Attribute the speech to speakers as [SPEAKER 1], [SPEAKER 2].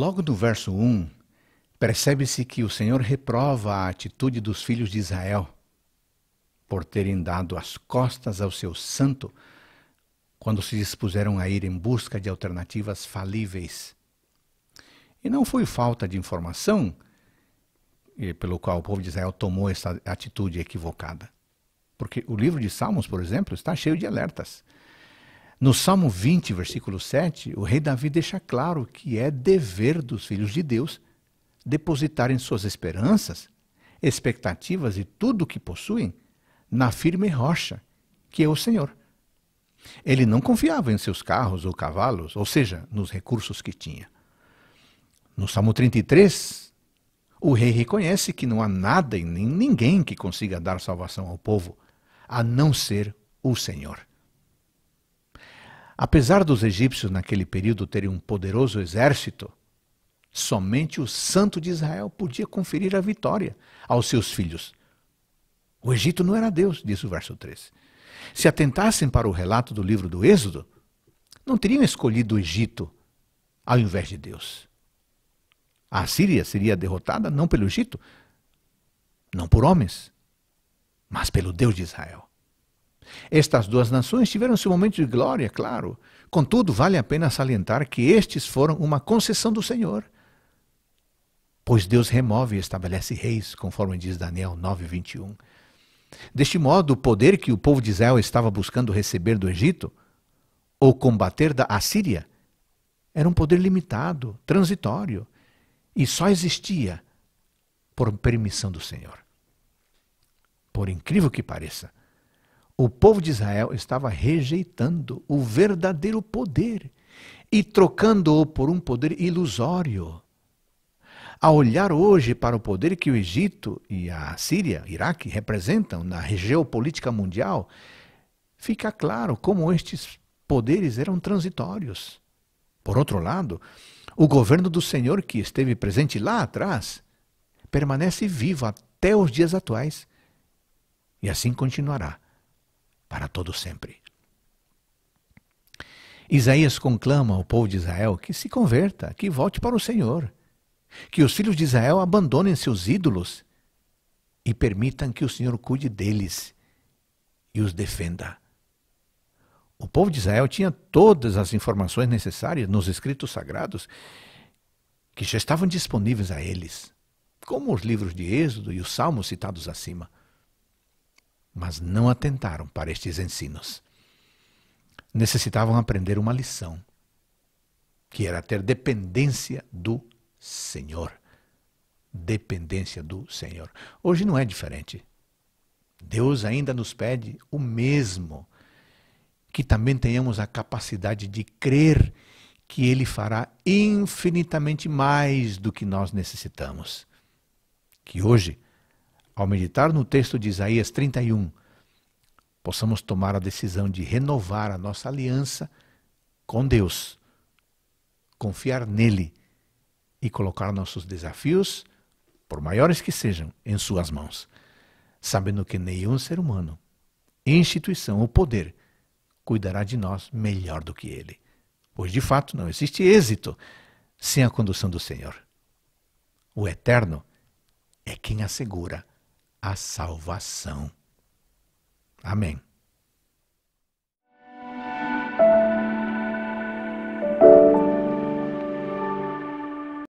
[SPEAKER 1] Logo no verso 1, percebe-se que o Senhor reprova a atitude dos filhos de Israel por terem dado as costas ao seu santo quando se dispuseram a ir em busca de alternativas falíveis. E não foi falta de informação pelo qual o povo de Israel tomou essa atitude equivocada. Porque o livro de Salmos, por exemplo, está cheio de alertas. No Salmo 20, versículo 7, o rei Davi deixa claro que é dever dos filhos de Deus depositarem suas esperanças, expectativas e tudo o que possuem na firme rocha, que é o Senhor. Ele não confiava em seus carros ou cavalos, ou seja, nos recursos que tinha. No Salmo 33, o rei reconhece que não há nada e nem ninguém que consiga dar salvação ao povo, a não ser o Senhor. Apesar dos egípcios naquele período terem um poderoso exército, somente o santo de Israel podia conferir a vitória aos seus filhos. O Egito não era Deus, diz o verso 13. Se atentassem para o relato do livro do Êxodo, não teriam escolhido o Egito ao invés de Deus. A Síria seria derrotada não pelo Egito, não por homens, mas pelo Deus de Israel. Estas duas nações tiveram seu momento de glória, claro. Contudo, vale a pena salientar que estes foram uma concessão do Senhor. Pois Deus remove e estabelece reis, conforme diz Daniel 9, 21. Deste modo, o poder que o povo de Israel estava buscando receber do Egito, ou combater da Assíria, era um poder limitado, transitório, e só existia por permissão do Senhor. Por incrível que pareça, o povo de Israel estava rejeitando o verdadeiro poder e trocando-o por um poder ilusório. A olhar hoje para o poder que o Egito e a Síria, Iraque, representam na geopolítica mundial, fica claro como estes poderes eram transitórios. Por outro lado, o governo do Senhor que esteve presente lá atrás permanece vivo até os dias atuais e assim continuará para todo sempre. Isaías conclama ao povo de Israel que se converta, que volte para o Senhor, que os filhos de Israel abandonem seus ídolos e permitam que o Senhor cuide deles e os defenda. O povo de Israel tinha todas as informações necessárias nos escritos sagrados que já estavam disponíveis a eles, como os livros de Êxodo e os salmos citados acima mas não atentaram para estes ensinos. Necessitavam aprender uma lição, que era ter dependência do Senhor. Dependência do Senhor. Hoje não é diferente. Deus ainda nos pede o mesmo, que também tenhamos a capacidade de crer que Ele fará infinitamente mais do que nós necessitamos. Que hoje ao meditar no texto de Isaías 31, possamos tomar a decisão de renovar a nossa aliança com Deus, confiar nele e colocar nossos desafios, por maiores que sejam, em suas mãos, sabendo que nenhum ser humano, instituição ou poder cuidará de nós melhor do que ele, pois de fato não existe êxito sem a condução do Senhor. O Eterno é quem assegura a salvação. Amém.